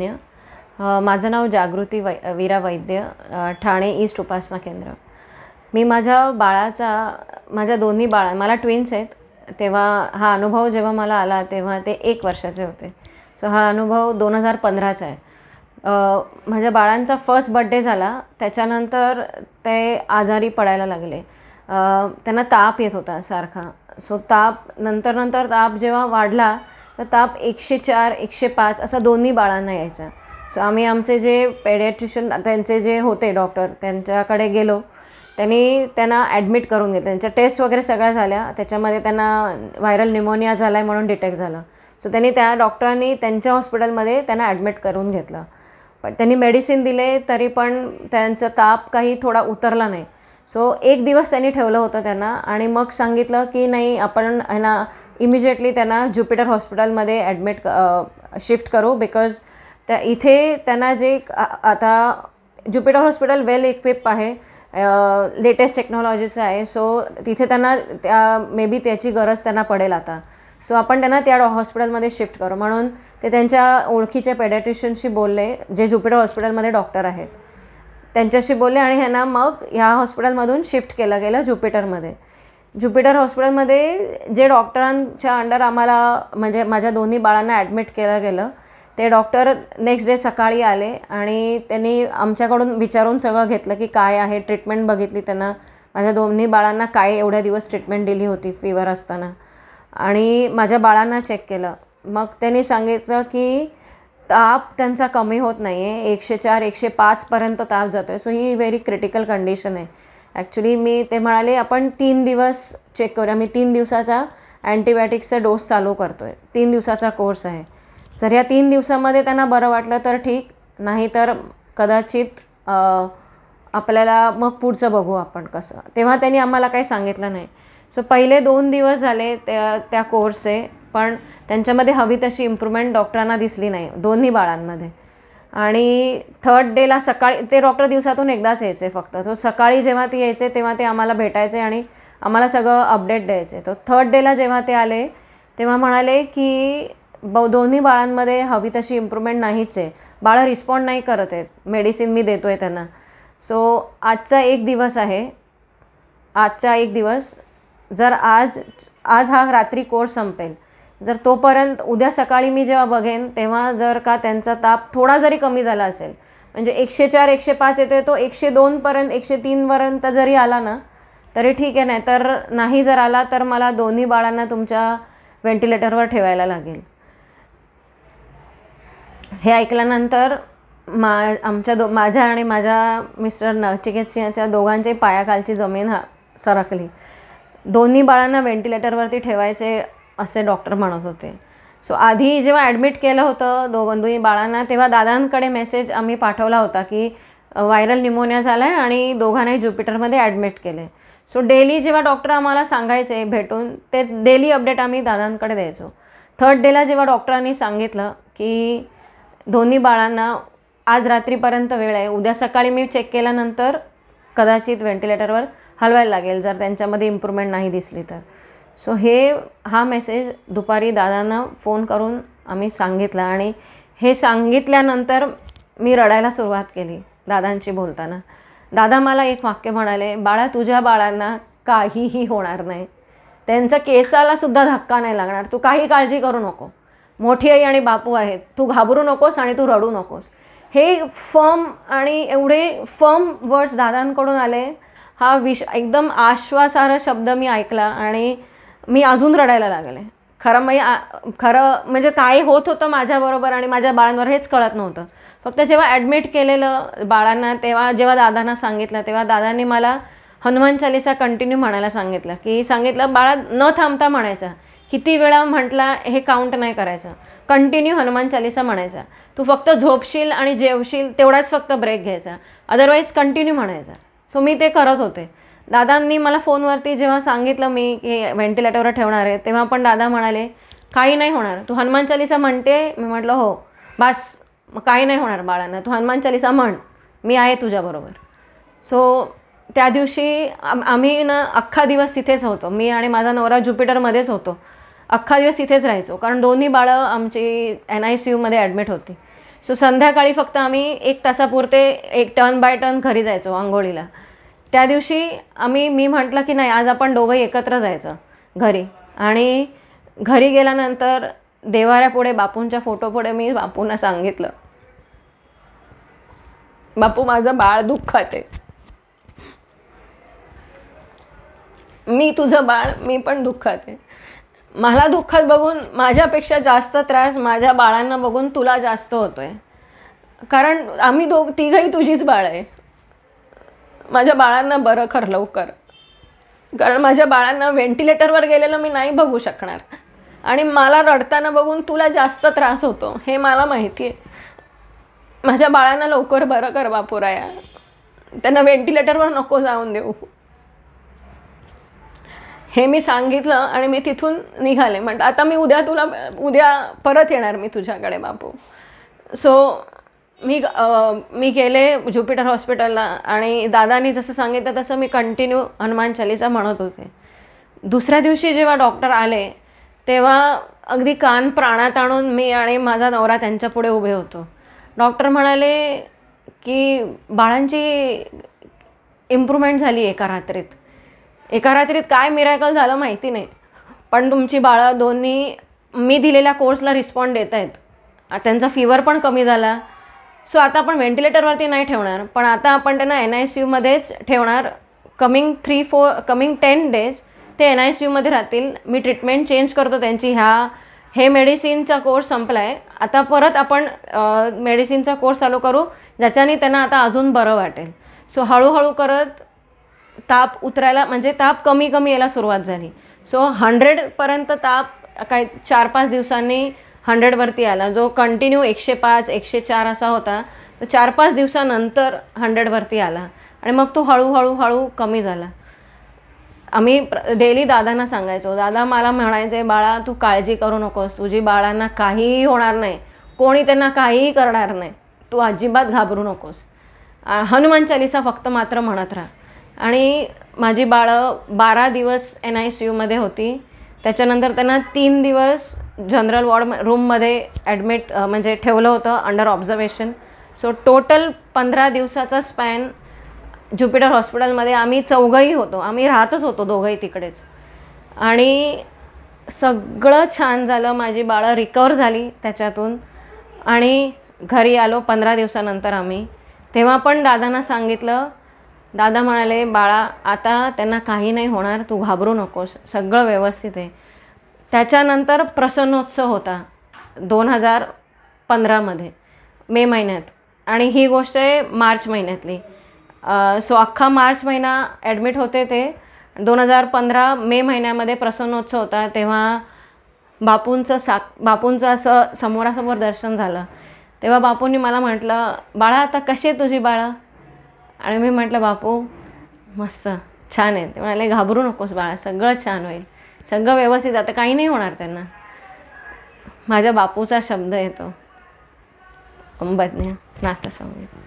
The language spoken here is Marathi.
वैद्य माझं नाव जागृती वै वीरा वैद्य ठाणे ईस्ट उपासना केंद्र मी माझ्या बाळाचा माझ्या दोन्ही बाळा मला ट्विन्स आहेत तेव्हा हा अनुभव जेव्हा मला आला तेव्हा ते एक वर्षाचे होते सो हा अनुभव दोन हजार पंधराचा आहे माझ्या बाळांचा फर्स्ट बड्डे झाला त्याच्यानंतर ते आजारी पडायला लागले त्यांना ताप येत होता सारखा सो ताप नंतर नंतर ताप जेव्हा वाढला तर ताप एकशे चार एकशे पाच असा दोन्ही बाळांना यायचा सो आम्ही आमचे जे पेडियाट्रिशियन त्यांचे जे होते डॉक्टर त्यांच्याकडे गेलो त्यांनी त्यांना ॲडमिट करून घेतलं त्यांच्या टेस्ट वगैरे सगळ्या झाल्या त्याच्यामध्ये त्यांना व्हायरल निमोनिया झाला आहे म्हणून डिटेक्ट झालं सो त्यांनी त्या डॉक्टरांनी त्यांच्या हॉस्पिटलमध्ये त्यांना ॲडमिट करून घेतलं पण त्यांनी मेडिसिन दिले तरी पण त्यांचा ताप काही थोडा उतरला नाही सो एक दिवस त्यांनी ठेवलं होतं त्यांना आणि मग सांगितलं की नाही आपण ह्यांना इमिजिएटली त्यांना ज्युपिटर हॉस्पिटलमध्ये ॲडमिट शिफ्ट करू बिकॉज त्या इथे त्यांना जे आता ज्युपिटर हॉस्पिटल वेल इक्विप आहे लेटेस्ट टेक्नॉलॉजीचं आहे सो तिथे त्यांना त्या मे बी त्याची गरज त्यांना पडेल आता सो आपण त्यांना त्या हॉस्पिटलमध्ये शिफ्ट करू म्हणून ते त्यांच्या ओळखीच्या पेडॅट्रिशियनशी बोलले जे ज्युपिटर हॉस्पिटलमध्ये डॉक्टर आहेत त्यांच्याशी बोलले आणि ह्यांना मग ह्या हॉस्पिटलमधून शिफ्ट केलं गेलं ज्युपिटरमध्ये ज्युपिटर हॉस्पिटलमध्ये जे डॉक्टरांच्या अंडर आम्हाला म्हणजे माझ्या दोन्ही बाळांना ॲडमिट केलं गेलं ते डॉक्टर नेक्स्ट डे सकाळी आले आणि त्यांनी आमच्याकडून विचारून सगळं घेतलं की काय आहे ट्रीटमेंट बघितली त्यांना माझ्या दोन्ही बाळांना काय एवढ्या दिवस ट्रीटमेंट दिली होती फीवर असताना आणि माझ्या बाळांना चेक केलं मग त्यांनी सांगितलं की ताप त्यांचा कमी होत नाही आहे एकशे चार एकशे पाचपर्यंत ताप जातो आहे सो ही व्हेरी क्रिटिकल कंडिशन आहे ॲक्च्युली मी ते म्हणाले आपण तीन दिवस चेक करूया मी तीन दिवसाचा अँटीबायोटिक्सचा डोस चालू करतो आहे तीन दिवसाचा कोर्स आहे जर या तीन दिवसामध्ये त्यांना बरं वाटलं तर ठीक नाही तर कदाचित आपल्याला मग पुढचं बघू आपण कसं तेव्हा त्यांनी आम्हाला काही सांगितलं नाही सो पहिले दोन दिवस झाले त्या त्या कोर्सचे पण त्यांच्यामध्ये हवी तशी इम्प्रूव्हमेंट डॉक्टरांना दिसली नाही दोन्ही बाळांमध्ये आणि थर्ड डेला सकाळी ते डॉक्टर दिवसातून एकदाच यायचे फक्त तो सकाळी जेव्हा ती यायचे तेव्हा ते आम्हाला भेटायचे आणि आम्हाला सगळं अपडेट द्यायचे तो थर्ड डेला जेव्हा ते आले तेव्हा म्हणाले की ब दोन्ही बाळांमध्ये हवी तशी इम्प्रूव्हमेंट नाहीच आहे बाळं रिस्पॉन्ड नाही करत आहेत मेडिसिन मी देतो आहे त्यांना सो आजचा एक दिवस आहे आजचा एक दिवस जर आज आज हा रात्री कोर्स संपेल जर तोपर्यंत उद्या सकाळी मी जेव्हा बघेन तेव्हा जर का त्यांचा ताप थोडा जरी कमी झाला असेल म्हणजे एकशे चार एकशे पाच येते तो एकशे दोनपर्यंत एकशे तीनपर्यंत जरी आला ना तरी ठीक आहे नाही तर नाही जर आला तर मला दोन्ही बाळांना तुमच्या व्हेंटिलेटरवर ठेवायला लागेल हे ऐकल्यानंतर मा आमच्या दो माझ्या आणि माझ्या मिस्टर नचिकेत सिंहाच्या दोघांचे पायाखालची जमीन हा सरकली दोन्ही बाळांना व्हेंटिलेटरवरती ठेवायचे असे डॉक्टर म्हणत होते सो आधी जेव्हा ॲडमिट केलं होतं दोन्ही बाळांना तेव्हा दादांकडे मेसेज आम्ही पाठवला होता की व्हायरल निमोनिया झाला आहे आणि दोघांनाही ज्युपिटरमध्ये ॲडमिट केले सो डेली जेव्हा डॉक्टर आम्हाला सांगायचे भेटून ते डेली अपडेट आम्ही दादांकडे द्यायचो थर्ड डेला जेव्हा डॉक्टरांनी सांगितलं की दोन्ही बाळांना आज रात्रीपर्यंत वेळ आहे उद्या सकाळी मी चेक केल्यानंतर कदाचित व्हेंटिलेटरवर हलवायला लागेल जर त्यांच्यामध्ये इम्प्रूव्हमेंट नाही दिसली तर सो हे हा मेसेज दुपारी दादांना फोन करून आम्ही सांगितला आणि हे सांगितल्यानंतर मी रडायला सुरुवात केली दादांशी बोलताना दादा मला एक वाक्य म्हणाले बाळा तुझ्या बाळांना काहीही होणार नाही त्यांचा केसाला सुद्धा धक्का नाही लागणार तू काही काळजी करू नको मोठी आई आणि बापू आहेत तू घाबरू नकोस आणि तू रडू नकोस हे फर्म आणि एवढे फर्म वर्ड्स दादांकडून आले हा विश एकदम आश्वासार्ह शब्द मी ऐकला आणि मी अजून रडायला लागले खरं मी म्हणजे, खरं म्हणजे काय होत होतं माझ्याबरोबर आणि माझ्या बाळांवर हेच कळत नव्हतं फक्त जेव्हा ॲडमिट केलेलं बाळांना तेव्हा जेव्हा दादांना सांगितलं तेव्हा दादांनी मला हनुमान चालिसा कंटिन्यू म्हणायला सांगितलं की सांगितलं बाळा न थांबता म्हणायचं किती वेळा म्हटला हे काउंट नाही करायचं कंटिन्यू हनुमान चालिसा म्हणायचा तू फक्त झोपशील आणि जेवशील तेवढाच फक्त ब्रेक घ्यायचा अदरवाईज कंटिन्यू म्हणायचा सो मी ते करत होते दादांनी मला फोनवरती जेव्हा सांगितलं मी की व्हेंटिलेटरवर ठेवणार आहे तेव्हा पण दादा म्हणाले काही नाही होणार तू हनुमान चालिसा म्हणते मी म्हटलं हो बस काही नाही होणार बाळांना तू हनुमान चालिसा म्हण मी आहे तुझ्याबरोबर सो त्या दिवशी आम्ही ना अख्खा दिवस तिथेच होतो मी आणि माझा नवरा ज्युपिटरमध्येच होतो अख्खा दिवस तिथेच राहायचो कारण दोन्ही बाळं आमची एन आय सी यूमध्ये ॲडमिट होती सो संध्याकाळी फक्त आम्ही एक तासापुरते एक टर्न बाय टर्न घरी जायचो आंघोळीला त्या दिवशी आम्ही मी म्हटलं की नाही आज आपण दोघंही एकत्र जायचं घरी आणि घरी गेल्यानंतर देवाऱ्यापुढे बापूंच्या फोटोपुढे मी बापूंना सांगितलं बापू माझं बाळ दुःखात आहे मी तुझं बाळ मी पण दुःखात आहे मला दुःखात बघून माझ्यापेक्षा जास्त त्रास माझ्या बाळांना बघून तुला जास्त होतोय कारण आम्ही दोघ तिघही तुझीच बाळ आहे माझ्या बाळांना बरं कर लवकर कारण माझ्या बाळांना व्हेंटिलेटरवर गेलेलं मी नाही बघू शकणार आणि मला रडताना बघून तुला जास्त त्रास होतो हे मला माहिती आहे माझ्या बाळांना लवकर बरं कर बापूराया त्यांना व्हेंटिलेटरवर नको जाऊन देऊ हे मी सांगितलं आणि मी तिथून निघाले म्हटलं आता मी उद्या तुला उद्या परत येणार मी तुझ्याकडे बापू सो मी मी गेले ज्युपिटर हॉस्पिटलला आणि दादानी जसं सांगितलं तसं मी कंटिन्यू हनुमान चालीसा म्हणत होते दुसऱ्या दिवशी जेव्हा डॉक्टर आले तेव्हा अगदी कान प्राणात आणून मी आणि माझा नवरा त्यांच्या पुढे उभे होतो डॉक्टर म्हणाले की बाळांची इम्प्रुवमेंट झाली एका रात्रीत एका रात्रीत काय मिरायकल झालं माहिती नाही पण तुमची बाळं दोन्ही मी दिलेल्या कोर्सला रिस्पॉन्ड देत आहेत त्यांचा फिवर पण कमी झाला सो आता आपण व्हेंटिलेटरवरती नाही ठेवणार पण आता आपण त्यांना एन आय सी यूमध्येच ठेवणार coming three four coming ten days ते एन आय सी यूमध्ये राहतील मी ट्रीटमेंट चेंज करतो त्यांची ह्या हे मेडिसिनचा कोर्स संपला आहे आता परत आपण मेडिसिनचा कोर्स चालू करू ज्याच्याने त्यांना आता अजून बरं वाटेल सो हळूहळू करत ताप उतरायला म्हणजे ताप कमी कमी यायला सुरुवात झाली सो हंड्रेडपर्यंत ताप काही चार पाच दिवसांनी हंड्रेडवरती आला जो कंटिन्यू एकशे पाच एकशे चार असा होता तो चार पाच दिवसानंतर हंड्रेडवरती आला आणि मग तो हळूहळू हळू कमी झाला आम्ही डेली दादांना सांगायचो दादा मला म्हणायचे बाळा तू काळजी करू नकोस तुझी बाळांना काहीही होणार नाही कोणी त्यांना काहीही करणार नाही तू अजिबात घाबरू नकोस हनुमान चालिसा फक्त मात्र म्हणत राहा आणि माझी बाळं बारा दिवस एन आय सी यूमध्ये होती त्याच्यानंतर त्यांना तीन दिवस जनरल वॉर्ड रूममध्ये ॲडमिट म्हणजे ठेवलं होतं अंडर ऑब्झर्वेशन सो टोटल पंधरा दिवसाचा स्पॅन ज्युपिटर हॉस्पिटलमध्ये आम्ही चौघही होतो आम्ही राहतच होतो दोघंही तिकडेच आणि सगळं छान झालं माझी बाळं रिकवर झाली त्याच्यातून आणि घरी आलो पंधरा दिवसानंतर आम्ही तेव्हा पण दादांना सांगितलं दादा म्हणाले बाळा आता त्यांना काही नाही होणार तू घाबरू नकोस सगळं व्यवस्थित आहे त्याच्यानंतर प्रसन्नोत्सव होता दोन हजार पंधरामध्ये मे महिन्यात आणि ही गोष्ट आहे मार्च महिन्यातली सो अख्खा मार्च महिना ॲडमिट होते ते दोन हजार पंधरा मे महिन्यामध्ये प्रसन्नोत्सव होता तेव्हा बापूंचं सा बापूंचं असं समोरासमोर दर्शन झालं तेव्हा बापूंनी मला म्हटलं बाळा आता कशी आहे तुझी बाळा आणि मी म्हटलं बापू मस्त छान आहे ते म्हणाले घाबरू नकोस बाळा सगळं छान होईल सगळं व्यवस्थित आता काही नाही होणार त्यांना माझ्या बापूचा शब्द येतो अंबज्ञ नाथसंगीत